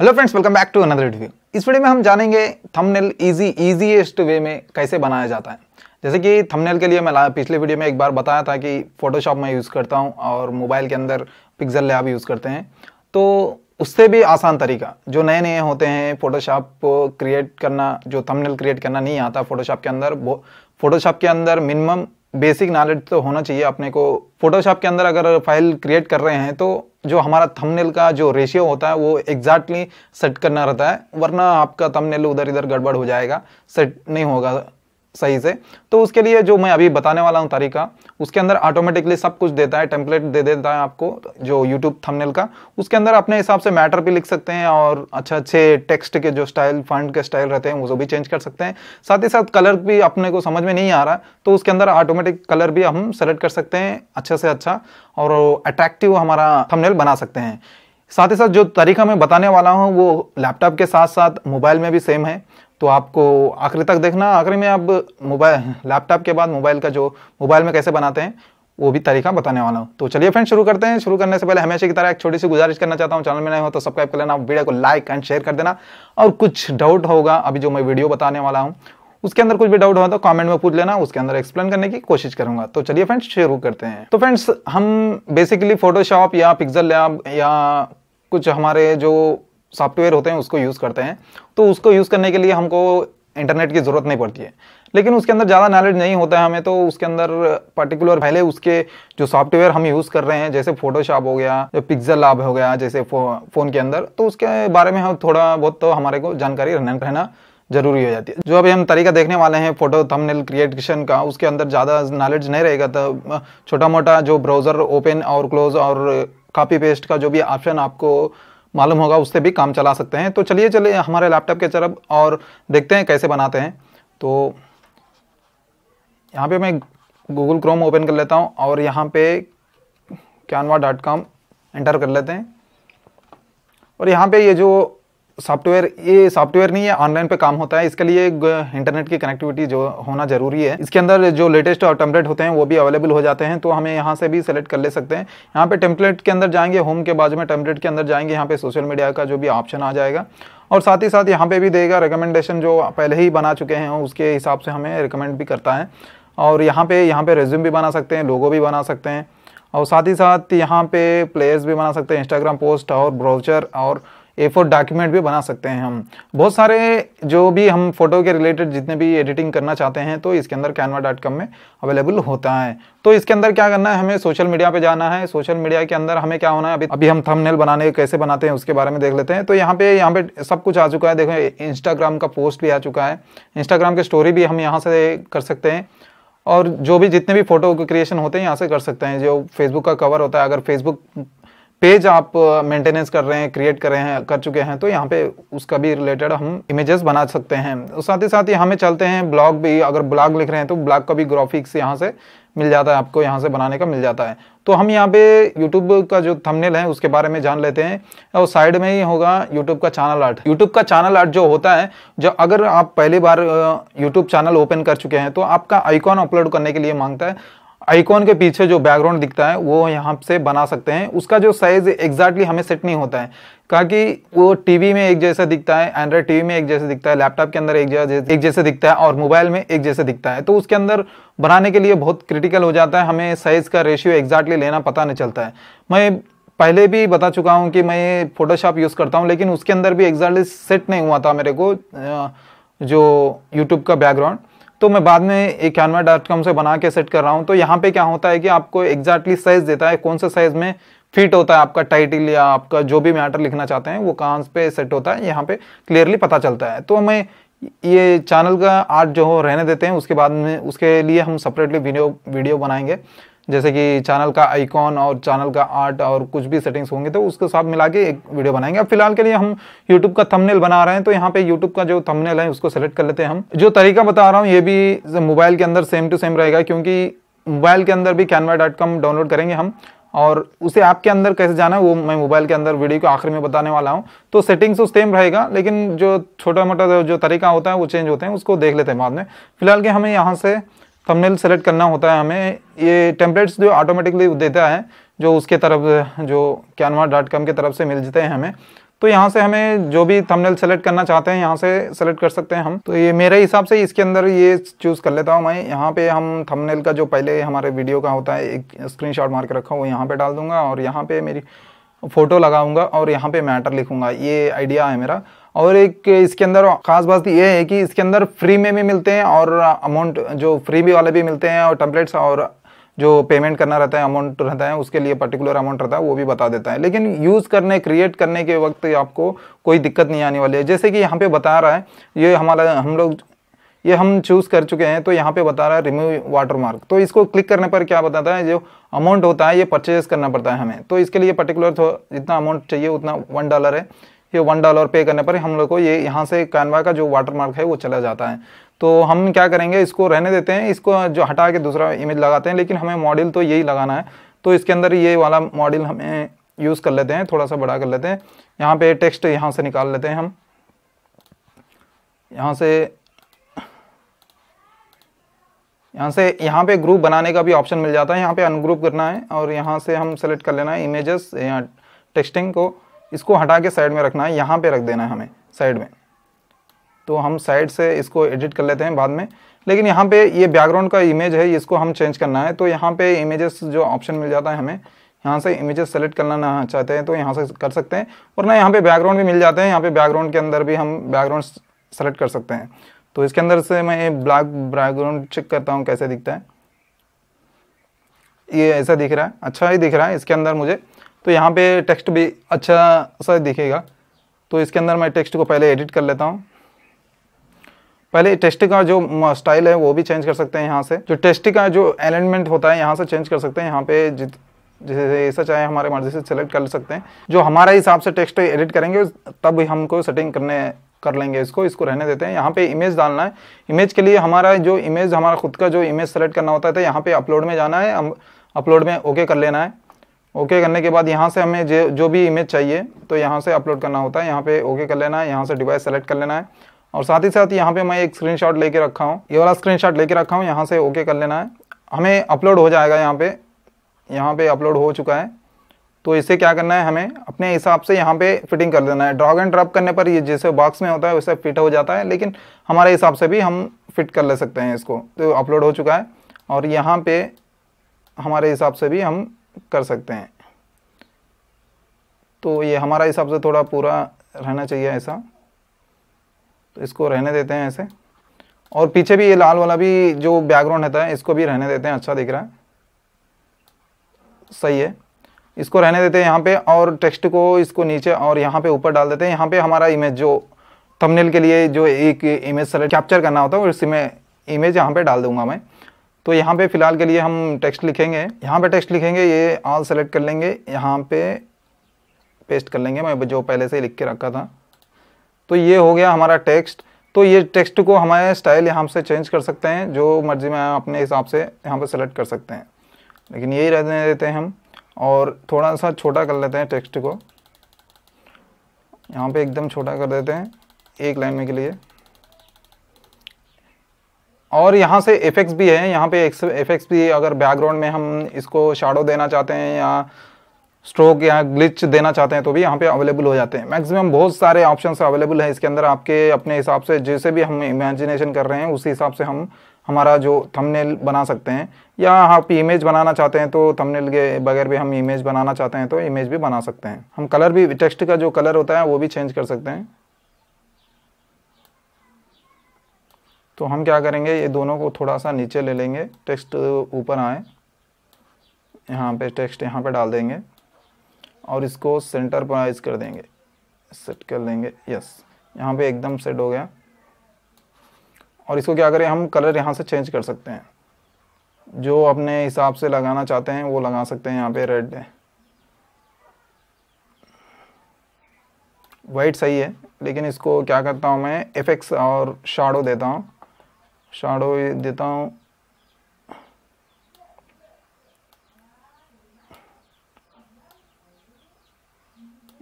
hello friends welcome back to another review इस video में हम जानेंगे थंबनेल इजी इजीएस्ट वे में कैसे बनाया जाता है जैसे कि थंबनेल के लिए मैं पिछले वीडियो में एक बार बताया था कि फोटोशॉप मैं यूज़ करता हूँ और मोबाइल के अंदर पिक्सल लैब यूज़ करते हैं तो उससे भी आसान तरीका जो नए नए होते हैं फोटोशॉप क्रिएट करना जो थमनेल क्रिएट करना नहीं आता फोटोशॉप के अंदर फोटोशॉप के अंदर मिनिमम बेसिक नॉलेज तो होना चाहिए अपने को फोटोशॉप के अंदर अगर फाइल क्रिएट कर रहे हैं तो जो हमारा थंबनेल का जो रेशियो होता है वो एग्जैक्टली exactly सेट करना रहता है वरना आपका थंबनेल उधर इधर गड़बड़ हो जाएगा सेट नहीं होगा सही से तो उसके लिए जो मैं अभी बताने वाला हूँ तरीका उसके अंदर ऑटोमेटिकली सब कुछ देता है टेम्पलेट दे देता है आपको जो यूट्यूब थंबनेल का उसके अंदर अपने हिसाब से मैटर भी लिख सकते हैं और अच्छे अच्छे टेक्स्ट के जो स्टाइल फंड के स्टाइल रहते हैं वो भी चेंज कर सकते हैं साथ ही साथ कलर भी अपने को समझ में नहीं आ रहा तो उसके अंदर ऑटोमेटिक कलर भी हम सेलेक्ट कर सकते हैं अच्छे से अच्छा और अट्रैक्टिव हमारा थमनेल बना सकते हैं साथ ही साथ जो तरीका मैं बताने वाला हूँ वो लैपटॉप के साथ साथ मोबाइल में भी सेम है तो आपको आखिरी तक देखना आखिरी में आप मोबाइल लैपटॉप के बाद मोबाइल का जो मोबाइल में कैसे बनाते हैं वो भी तरीका बताने वाला हूँ तो चलिए फ्रेंड्स शुरू करते हैं शुरू करने से पहले हमेशा की तरह एक छोटी सी गुजारिश करना चाहता हूँ चैनल में नए हो तो सब्सक्राइब कर लेना वीडियो को लाइक एंड शेयर कर देना और कुछ डाउट होगा अभी जो मैं वीडियो बताने वाला हूँ उसके अंदर कुछ भी डाउट होगा तो कमेंट में पूछ लेना उसके अंदर एक्सप्लेन करने की कोशिश करूंगा तो चलिए फ्रेंड्स शुरू करते हैं तो फ्रेंड्स हम बेसिकली फोटोशॉप या पिक्सल लैब या कुछ हमारे जो सॉफ्टवेयर होते हैं उसको यूज़ करते हैं तो उसको यूज़ करने के लिए हमको इंटरनेट की ज़रूरत नहीं पड़ती है लेकिन उसके अंदर ज़्यादा नॉलेज नहीं होता है हमें तो उसके अंदर पर्टिकुलर पहले उसके जो सॉफ्टवेयर हम यूज़ कर रहे हैं जैसे फोटोशॉप हो गया जो पिक्जल लाभ हो गया जैसे फो, फ़ोन के अंदर तो उसके बारे में हम थोड़ा बहुत तो हमारे को जानकारी रहना जरूरी हो जाती है जो अभी हम तरीका देखने वाले हैं फोटो थंबनेल क्रिएटेशन का उसके अंदर ज़्यादा नॉलेज नहीं रहेगा तो छोटा मोटा जो ब्राउज़र ओपन और क्लोज और कॉपी पेस्ट का जो भी ऑप्शन आपको मालूम होगा उससे भी काम चला सकते हैं तो चलिए चलिए हमारे लैपटॉप के तरफ और देखते हैं कैसे बनाते हैं तो यहाँ पे मैं गूगल क्रोम ओपन कर लेता हूँ और यहाँ पे कैनवा डॉट कॉम एंटर कर लेते हैं और यहाँ पे ये जो सॉफ्टवेयर ये सॉफ्टवेयर नहीं है ऑनलाइन पे काम होता है इसके लिए इंटरनेट की कनेक्टिविटी जो होना जरूरी है इसके अंदर जो लेटेस्ट और टेम्पलेट होते हैं वो भी अवेलेबल हो जाते हैं तो हमें यहाँ से भी सेलेक्ट कर ले सकते हैं यहाँ पे टेम्पलेट के अंदर जाएंगे होम के बाजू में टेम्पलेट के अंदर जाएंगे यहाँ पे सोशल मीडिया का जो भी ऑप्शन आ जाएगा और साथ ही साथ यहाँ पे भी देगा रिकमेंडेशन जो पहले ही बना चुके हैं उसके हिसाब से हमें रिकमेंड भी करता है और यहाँ पे यहाँ पे रेज्यूम भी बना सकते हैं लोगो भी बना सकते हैं और साथ ही साथ यहाँ पे प्लेयर्स भी बना सकते हैं इंस्टाग्राम पोस्ट और ब्राउचर और ए फोर डॉक्यूमेंट भी बना सकते हैं हम बहुत सारे जो भी हम फोटो के रिलेटेड जितने भी एडिटिंग करना चाहते हैं तो इसके अंदर कैनवा डॉट कॉम में अवेलेबल होता है तो इसके अंदर क्या करना है हमें सोशल मीडिया पे जाना है सोशल मीडिया के अंदर हमें क्या होना है अभी अभी हम थंबनेल बनाने कैसे बनाते हैं उसके बारे में देख लेते हैं तो यहाँ पे यहाँ पे सब कुछ आ चुका है देखो इंस्टाग्राम का पोस्ट भी आ चुका है इंस्टाग्राम की स्टोरी भी हम यहाँ से कर सकते हैं और जो भी जितने भी फोटो क्रिएशन होते हैं यहाँ से कर सकते हैं जो फेसबुक का कवर होता है अगर फेसबुक पेज आप मेंटेनेंस कर रहे हैं क्रिएट कर रहे हैं कर चुके हैं तो यहाँ पे उसका भी रिलेटेड हम इमेजेस बना सकते हैं और साथ ही साथ यहाँ में चलते हैं ब्लॉग भी अगर ब्लॉग लिख रहे हैं तो ब्लॉग का भी ग्राफिक्स यहाँ से मिल जाता है आपको यहाँ से बनाने का मिल जाता है तो हम यहाँ पे यूट्यूब का जो थंबनेल है उसके बारे में जान लेते हैं और साइड में ही होगा यूट्यूब का चैनल आर्ट यूट्यूब का चैनल आर्ट जो होता है जो अगर आप पहली बार यूट्यूब चैनल ओपन कर चुके हैं तो आपका आइकॉन अपलोड करने के लिए मांगता है आइकॉन के पीछे जो बैकग्राउंड दिखता है वो यहाँ से बना सकते हैं उसका जो साइज़ एग्जैक्टली हमें सेट नहीं होता है कहा कि वो टीवी में एक जैसा दिखता है एंड्रॉयड टीवी में एक जैसा दिखता है लैपटॉप के अंदर एक जैसे एक जैसे दिखता है और मोबाइल में एक जैसे दिखता है तो उसके अंदर बनाने के लिए बहुत क्रिटिकल हो जाता है हमें साइज़ का रेशियो एग्जैक्टली लेना पता नहीं चलता है मैं पहले भी बता चुका हूँ कि मैं फोटोशॉप यूज़ करता हूँ लेकिन उसके अंदर भी एग्जैक्टली सेट नहीं हुआ था मेरे को जो यूट्यूब का बैकग्राउंड तो मैं बाद में एक कैनवा डॉट कॉम से बना के सेट कर रहा हूँ तो यहाँ पे क्या होता है कि आपको एग्जैक्टली साइज देता है कौन सा साइज में फिट होता है आपका टाइटल या आपका जो भी मैटर लिखना चाहते हैं वो कहाँ पे सेट होता है यहाँ पे क्लियरली पता चलता है तो मैं ये चैनल का आर्ट जो हो रहने देते हैं उसके बाद में उसके लिए हम सेपरेटली वीडियो वीडियो बनाएंगे जैसे कि चैनल का आइकॉन और चैनल का आर्ट और कुछ भी सेटिंग्स होंगे तो उसके साथ मिला के एक वीडियो बनाएंगे अब फिलहाल के लिए हम यूट्यूब का थंबनेल बना रहे हैं तो यहाँ पे यूट्यूब का जो थंबनेल है उसको सेलेक्ट कर लेते हैं हम जो तरीका बता रहा हूँ ये भी मोबाइल के अंदर सेम टू सेम रहेगा क्योंकि मोबाइल के अंदर भी कैनवा डाउनलोड करेंगे हम और उसे ऐप के अंदर कैसे जाना है वो मैं मोबाइल के अंदर वीडियो के आखिर में बताने वाला हूँ तो सेटिंग्स तो सेम रहेगा लेकिन जो छोटा मोटा जो तरीका होता है वो चेंज होते हैं उसको देख लेते हैं बाद में फिलहाल के हमें यहाँ से थंबनेल सेलेक्ट करना होता है हमें ये टेम्पलेट्स जो ऑटोमेटिकली देता है जो उसके तरफ जो कैनवा डॉट कॉम की तरफ से मिल जाते हैं हमें तो यहाँ से हमें जो भी थंबनेल सेलेक्ट करना चाहते हैं यहाँ से सेलेक्ट कर सकते हैं हम तो ये मेरे हिसाब से इसके अंदर ये चूज़ कर लेता हूँ मैं यहाँ पे हम थंबनेल का जो पहले हमारे वीडियो का होता है एक स्क्रीनशॉट मार के रखा वो यहाँ पे डाल दूंगा और यहाँ पे मेरी फ़ोटो लगाऊंगा और यहाँ पे मैटर लिखूंगा ये आइडिया है मेरा और एक इसके अंदर खास बात यह है कि इसके अंदर फ्री में भी मिलते हैं और अमाउंट जो फ्री भी वाले भी मिलते हैं और टम्पलेट्स और जो पेमेंट करना रहता है अमाउंट रहता है उसके लिए पर्टिकुलर अमाउंट रहता है वो भी बता देता है लेकिन यूज़ करने क्रिएट करने के वक्त आपको कोई दिक्कत नहीं आने वाली है जैसे कि यहाँ पे बता रहा है ये हमारा हम लोग ये हम चूज़ कर चुके हैं तो यहाँ पे बता रहा है रिमूव वाटर मार्क तो इसको क्लिक करने पर क्या बताता है जो अमाउंट होता है ये परचेज करना पड़ता है हमें तो इसके लिए पर्टिकुलर जितना अमाउंट चाहिए उतना वन डॉलर है ये वन डॉलर पे करने पर हम लोग को ये यहाँ से कैनवा का जो वाटर मार्क है वो चला जाता है तो हम क्या करेंगे इसको रहने देते हैं इसको जो हटा के दूसरा इमेज लगाते हैं लेकिन हमें मॉडल तो यही लगाना है तो इसके अंदर ये वाला मॉडल हमें यूज़ कर लेते हैं थोड़ा सा बड़ा कर लेते हैं यहाँ पे टेक्स्ट यहाँ से निकाल लेते हैं हम यहाँ से यहाँ से यहाँ पे ग्रुप बनाने का भी ऑप्शन मिल जाता है यहाँ पे अनग्रुप करना है और यहाँ से हम सेलेक्ट कर लेना है इमेजेस या टेक्सटिंग को इसको हटा के साइड में रखना है यहाँ पे रख देना है हमें साइड में तो हम साइड से इसको एडिट कर लेते हैं बाद में लेकिन यहाँ पे ये बैकग्राउंड का इमेज है इसको हम चेंज करना है तो यहाँ पे इमेजेस जो ऑप्शन मिल जाता है हमें यहाँ से इमेजेस सेलेक्ट करना ना चाहते हैं तो यहाँ से कर सकते हैं और ना यहाँ पे बैकग्राउंड भी मिल जाते हैं यहाँ पे बैकग्राउंड के अंदर भी हम बैकग्राउंड सेलेक्ट कर सकते हैं तो इसके अंदर से मैं ब्लैक बैकग्राउंड चेक करता हूँ कैसे दिखता है ये ऐसा दिख रहा है अच्छा ही दिख रहा है इसके अंदर मुझे तो यहाँ पे टेक्स्ट भी अच्छा सा दिखेगा तो इसके अंदर मैं टेक्स्ट को पहले एडिट कर लेता हूँ पहले टेस्ट का जो स्टाइल है वो भी चेंज कर सकते हैं यहाँ से जो टेस्ट का जो अलाइनमेंट होता है यहाँ से चेंज कर सकते हैं यहाँ पे जैसे ऐसा चाहे हमारे मर्जी से सेलेक्ट कर सकते हैं जो हमारे हिसाब से टेक्स्ट एडिट करेंगे तब हमको सेटिंग करने कर लेंगे इसको इसको रहने देते हैं यहाँ पे इमेज डालना है इमेज के लिए हमारा जो इमेज हमारा खुद का जो इमेज सेलेक्ट करना होता है यहाँ पे अपलोड में जाना है अपलोड में ओके कर लेना है ओके करने के बाद यहाँ से हमें जो जो भी इमेज चाहिए तो यहाँ से अपलोड करना होता है यहाँ पे ओके कर लेना है यहाँ से डिवाइस सेलेक्ट कर लेना है और साथ ही साथ यहाँ पे मैं एक स्क्रीनशॉट लेके रखा हूँ ये वाला स्क्रीनशॉट लेके रखा हूँ यहाँ से ओके कर लेना है हमें अपलोड हो जाएगा यहाँ पे यहाँ पे अपलोड हो चुका है तो इसे क्या करना है हमें अपने हिसाब से यहाँ पे फिटिंग कर देना है ड्रॉग एंड ड्रॉप करने पर ये जैसे बॉक्स में होता है वैसे फिट हो जाता है लेकिन हमारे हिसाब से भी हम फिट कर ले सकते हैं इसको तो अपलोड हो चुका है और यहाँ पे हमारे हिसाब से भी हम कर सकते हैं तो ये हमारा हिसाब से थोड़ा पूरा रहना चाहिए ऐसा तो इसको रहने देते हैं ऐसे और पीछे भी ये लाल वाला भी जो बैकग्राउंड रहता है इसको भी रहने देते हैं अच्छा दिख रहा है सही है इसको रहने देते हैं यहाँ पे और टेक्स्ट को इसको नीचे और यहाँ पे ऊपर डाल देते हैं यहाँ पे हमारा इमेज जो थंबनेल के लिए जो एक इमेज सेलेक्ट कैप्चर करना होता है उस इमेज यहाँ पे डाल दूंगा मैं तो यहाँ पे फ़िलहाल के लिए हम टेक्स्ट लिखेंगे यहाँ पे टेक्स्ट लिखेंगे ये ऑल सेलेक्ट कर लेंगे यहाँ पे पेस्ट कर लेंगे मैं जो पहले से लिख के रखा था तो ये हो गया हमारा टेक्स्ट तो ये टेक्स्ट को हमारे स्टाइल यहाँ से चेंज कर सकते हैं जो मर्ज़ी में अपने हिसाब से यहाँ पर सेलेक्ट कर सकते हैं लेकिन यही रहने देते हैं हम और थोड़ा सा छोटा कर लेते हैं टेक्स्ट को यहाँ पे एकदम छोटा कर देते हैं एक लाइन में के लिए और यहाँ से इफेक्ट्स भी है यहाँ पे इफेक्ट्स भी अगर बैकग्राउंड में हम इसको शाडो देना चाहते हैं या स्ट्रोक या ग्लिच देना चाहते हैं तो भी यहाँ पे अवेलेबल हो जाते हैं मैक्सिमम बहुत सारे ऑप्शन अवेलेबल है इसके अंदर आपके अपने हिसाब से जैसे भी हम इमेजिनेशन कर रहे हैं उसी हिसाब से हम हमारा जो थंबनेल बना सकते हैं या आप इमेज बनाना चाहते हैं तो थंबनेल के बगैर भी हम इमेज बनाना चाहते हैं तो इमेज भी बना सकते हैं हम कलर भी टेक्स्ट का जो कलर होता है वो भी चेंज कर सकते हैं तो हम क्या करेंगे ये दोनों को थोड़ा सा नीचे ले लेंगे टेक्स्ट ऊपर आए यहाँ पे टेक्स्ट यहाँ पे डाल देंगे और इसको सेंटर आइज कर देंगे सेट कर देंगे यस यहाँ पे एकदम सेट हो गया और इसको क्या करें हम कलर यहाँ से चेंज कर सकते हैं जो अपने हिसाब से लगाना चाहते हैं वो लगा सकते हैं यहाँ पे रेड वाइट सही है लेकिन इसको क्या करता हूँ मैं इफेक्ट्स और शाडो देता हूँ शाडो देता हूँ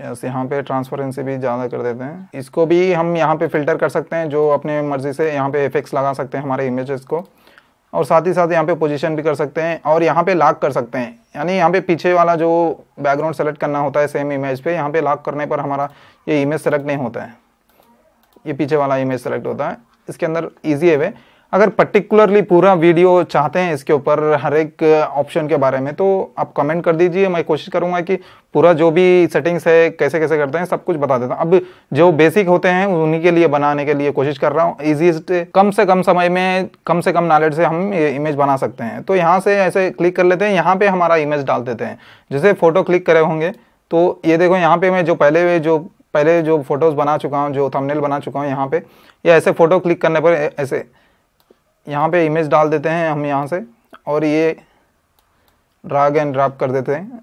यस यहाँ पे ट्रांसपेरेंसी भी ज़्यादा कर देते हैं इसको भी हम यहाँ पे फिल्टर कर सकते हैं जो अपने मर्ज़ी से यहाँ पे इफेक्ट्स लगा सकते हैं हमारे इमेजेस को और साथ ही साथ यहाँ पे पोजीशन भी कर सकते हैं और यहाँ पे लॉक कर सकते हैं यानी यहाँ पे पीछे वाला जो बैकग्राउंड सेलेक्ट करना होता है सेम इमेज पे यहाँ पे लाक करने पर हमारा ये इमेज सेलेक्ट नहीं होता है ये पीछे वाला इमेज सेलेक्ट होता है इसके अंदर ईजी है वे अगर पर्टिकुलरली पूरा वीडियो चाहते हैं इसके ऊपर हर एक ऑप्शन के बारे में तो आप कमेंट कर दीजिए मैं कोशिश करूंगा कि पूरा जो भी सेटिंग्स है कैसे कैसे करते हैं सब कुछ बता देता हूँ अब जो बेसिक होते हैं उन्हीं के लिए बनाने के लिए कोशिश कर रहा हूँ ईजीस्ट कम से कम समय में कम से कम नॉलेज से हम ये इमेज बना सकते हैं तो यहाँ से ऐसे क्लिक कर लेते हैं यहाँ पर हमारा इमेज डाल देते हैं जैसे फ़ोटो क्लिक करे होंगे तो ये देखो यहाँ पर मैं जो पहले जो पहले जो फ़ोटोज़ बना चुका हूँ जो थंबनेल बना चुका हूँ यहाँ पर या ऐसे फ़ोटो क्लिक करने पर ऐसे यहाँ पे इमेज डाल देते हैं हम यहाँ से और ये ड्राग एंड ड्राप कर देते हैं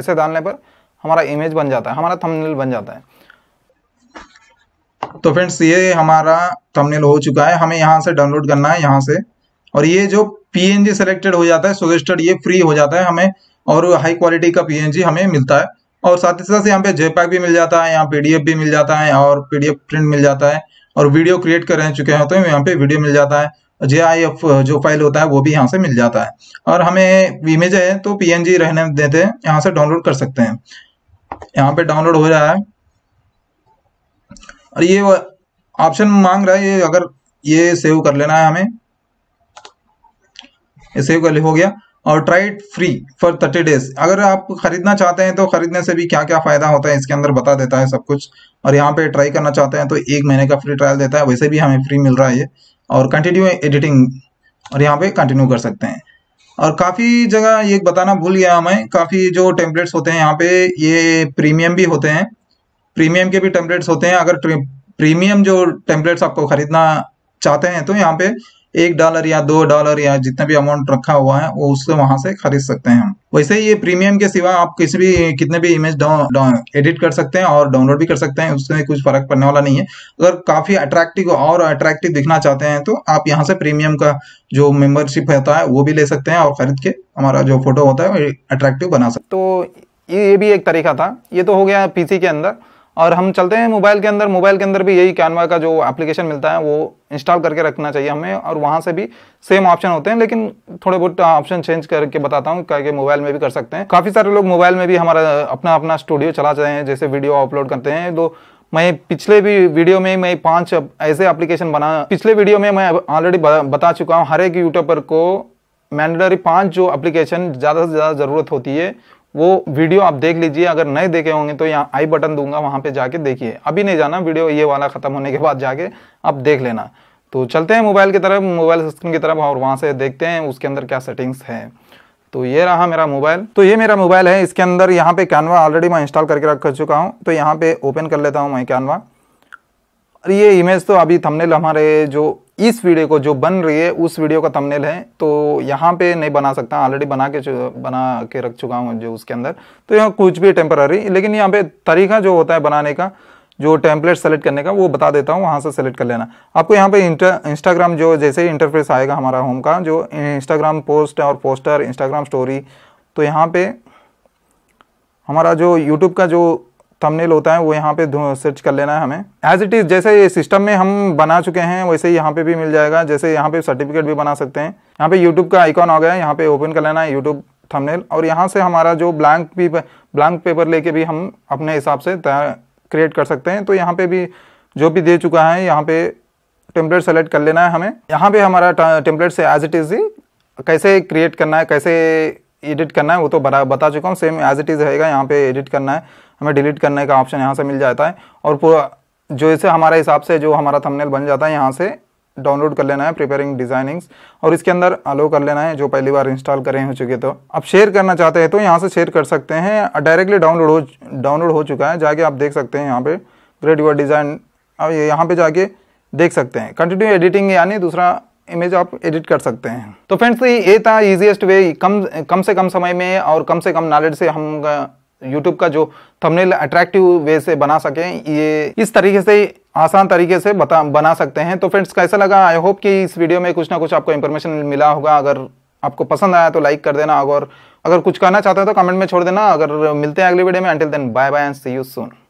ऐसे डालने पर हमारा इमेज बन जाता है हमारा थंबनेल बन जाता है तो फ्रेंड्स ये हमारा थंबनेल हो चुका है हमें यहाँ से डाउनलोड करना है यहाँ से और ये जो पीएनजी सिलेक्टेड हो जाता है सजेस्टेड ये फ्री हो जाता है हमें और हाई क्वालिटी का पीएनजी हमें मिलता है और साथ ही साथ यहाँ पे जेपैक भी मिल जाता है यहाँ पीडीएफ भी मिल जाता है और पीडीएफ प्रिंट मिल जाता है और वीडियो क्रिएट कर चुके होते हैं तो यहाँ पे वीडियो मिल जाता है जे आई एफ जो फाइल होता है वो भी यहाँ से मिल जाता है और हमें इमेज है तो पी एन जी रहने देते हैं यहाँ से डाउनलोड कर सकते हैं यहाँ पे डाउनलोड हो रहा है और ये ऑप्शन मांग रहा है ये अगर ये सेव कर लेना है हमें ये सेव कर हो गया और try it free for thirty days अगर आप खरीदना चाहते हैं तो खरीदने से भी क्या क्या फायदा होता है इसके अंदर बता देता है सब कुछ और यहाँ पे ट्राई करना चाहते हैं तो एक महीने का फ्री ट्रायल देता है वैसे भी हमें फ्री मिल रहा है ये और कंटिन्यू एडिटिंग और यहाँ पे कंटिन्यू कर सकते हैं और काफ़ी जगह ये बताना भूल गया हमें काफ़ी जो टेम्पलेट्स होते हैं यहाँ पे ये प्रीमियम भी होते हैं प्रीमियम के भी टेम्पलेट्स होते हैं अगर प्रीमियम जो टेम्पलेट्स आपको खरीदना चाहते हैं तो यहाँ पे एक डॉलर या दो डॉलर या जितना भी अमाउंट रखा हुआ है वो उससे वहां से खरीद सकते हैं वैसे ही ये प्रीमियम के सिवा आप किसी भी कितने भी इमेज एडिट कर सकते हैं और डाउनलोड भी कर सकते हैं उससे कुछ फर्क पड़ने वाला नहीं है अगर काफी अट्रैक्टिव और अट्रैक्टिव दिखना चाहते हैं तो आप यहाँ से प्रीमियम का जो मेंबरशिप होता है वो भी ले सकते हैं और खरीद के हमारा जो फोटो होता है अट्रैक्टिव बना सकते तो ये भी एक तरीका था ये तो हो गया पीसी के अंदर और हम चलते हैं मोबाइल के अंदर मोबाइल के अंदर भी यही कैनवा का जो एप्लीकेशन मिलता है वो इंस्टॉल करके रखना चाहिए हमें और वहाँ से भी सेम ऑप्शन होते हैं लेकिन थोड़े बहुत ऑप्शन हाँ, चेंज करके बताता हूँ क्या मोबाइल में भी कर सकते हैं काफ़ी सारे लोग मोबाइल में भी हमारा अपना अपना स्टूडियो चलाते हैं जैसे वीडियो अपलोड करते हैं तो मैं पिछले भी वीडियो में मैं पांच ऐसे एप्लीकेशन बना पिछले वीडियो में मैं ऑलरेडी बता चुका हूँ हर एक यूट्यूबर को मैंडेटरी पांच जो एप्लीकेशन ज़्यादा से ज़्यादा ज़रूरत होती है वो वीडियो आप देख लीजिए अगर नहीं देखे होंगे तो यहाँ आई बटन दूंगा वहाँ पे जाके देखिए अभी नहीं जाना वीडियो ये वाला ख़त्म होने के बाद जाके आप देख लेना तो चलते हैं मोबाइल की तरफ मोबाइल स्क्रीन की तरफ और वहाँ से देखते हैं उसके अंदर क्या सेटिंग्स हैं तो ये रहा मेरा मोबाइल तो ये मेरा मोबाइल है इसके अंदर यहाँ पे कैनवा ऑलरेडी मैं इंस्टॉल करके रख कर चुका हूँ तो यहाँ पे ओपन कर लेता हूँ मैं कैनवा और ये इमेज तो अभी थंबनेल हमारे जो इस वीडियो को जो बन रही है उस वीडियो का थंबनेल है तो यहाँ पे नहीं बना सकता ऑलरेडी बना के बना के रख चुका हूँ जो उसके अंदर तो यहाँ कुछ भी टेम्पररी लेकिन यहाँ पे तरीका जो होता है बनाने का जो टेम्पलेट सेलेक्ट करने का वो बता देता हूँ वहाँ से सेलेक्ट कर लेना आपको यहाँ पे इंस्टाग्राम जो जैसे इंटरफेस आएगा हमारा होम का जो इंस्टाग्राम पोस्ट और पोस्टर इंस्टाग्राम स्टोरी तो यहाँ पे हमारा जो यूट्यूब का जो थंबनेल होता है वो यहाँ पे सर्च कर लेना है हमें एज इट इज़ जैसे सिस्टम में हम बना चुके हैं वैसे ही यहाँ पे भी मिल जाएगा जैसे यहाँ पे सर्टिफिकेट भी बना सकते हैं यहाँ पे यूट्यूब का आइकॉन आ गया यहाँ पे ओपन कर लेना है यूट्यूब थंबनेल और यहाँ से हमारा जो ब्लैंक भी ब्लैंक पेपर लेके भी हम अपने हिसाब से क्रिएट कर सकते हैं तो यहाँ पे भी जो भी दे चुका है यहाँ पे टेम्पलेट सेलेक्ट कर लेना है हमें यहाँ पे हमारा टेम्पलेट से एज इट इज़ ही कैसे क्रिएट करना है कैसे एडिट करना है वो तो बता चुका हूँ सेम एज इट इज़ रहेगा यहाँ पे एडिट करना है हमें डिलीट करने का ऑप्शन यहाँ से मिल जाता है और पूरा जो इसे हमारे हिसाब से जो हमारा थंबनेल बन जाता है यहाँ से डाउनलोड कर लेना है प्रिपेयरिंग डिज़ाइनिंग्स और इसके अंदर अलो कर लेना है जो पहली बार इंस्टॉल करें हो चुके तो अब शेयर करना चाहते हैं तो यहाँ से शेयर कर सकते हैं डायरेक्टली डाउनलोड हो डाउनलोड हो चुका है जाके आप देख सकते हैं यहाँ पे ग्रेड यूर डिज़ाइन अब यहाँ पे जाके देख सकते हैं कंटिन्यू एडिटिंग यानी दूसरा इमेज आप एडिट कर सकते हैं तो फ्रेंड्स ये था ईजिएस्ट वे कम कम से कम समय में और कम से कम नॉलेज से हम यूट्यूब का जो थंबनेल अट्रैक्टिव वे से बना सकें ये इस तरीके से आसान तरीके से बता बना सकते हैं तो फ्रेंड्स कैसा लगा आई होप कि इस वीडियो में कुछ ना कुछ आपको इन्फॉर्मेशन मिला होगा अगर आपको पसंद आया तो लाइक कर देना और अगर कुछ कहना चाहते हो तो कमेंट में छोड़ देना अगर मिलते हैं अगले वीडियो में until then bye bye and see you soon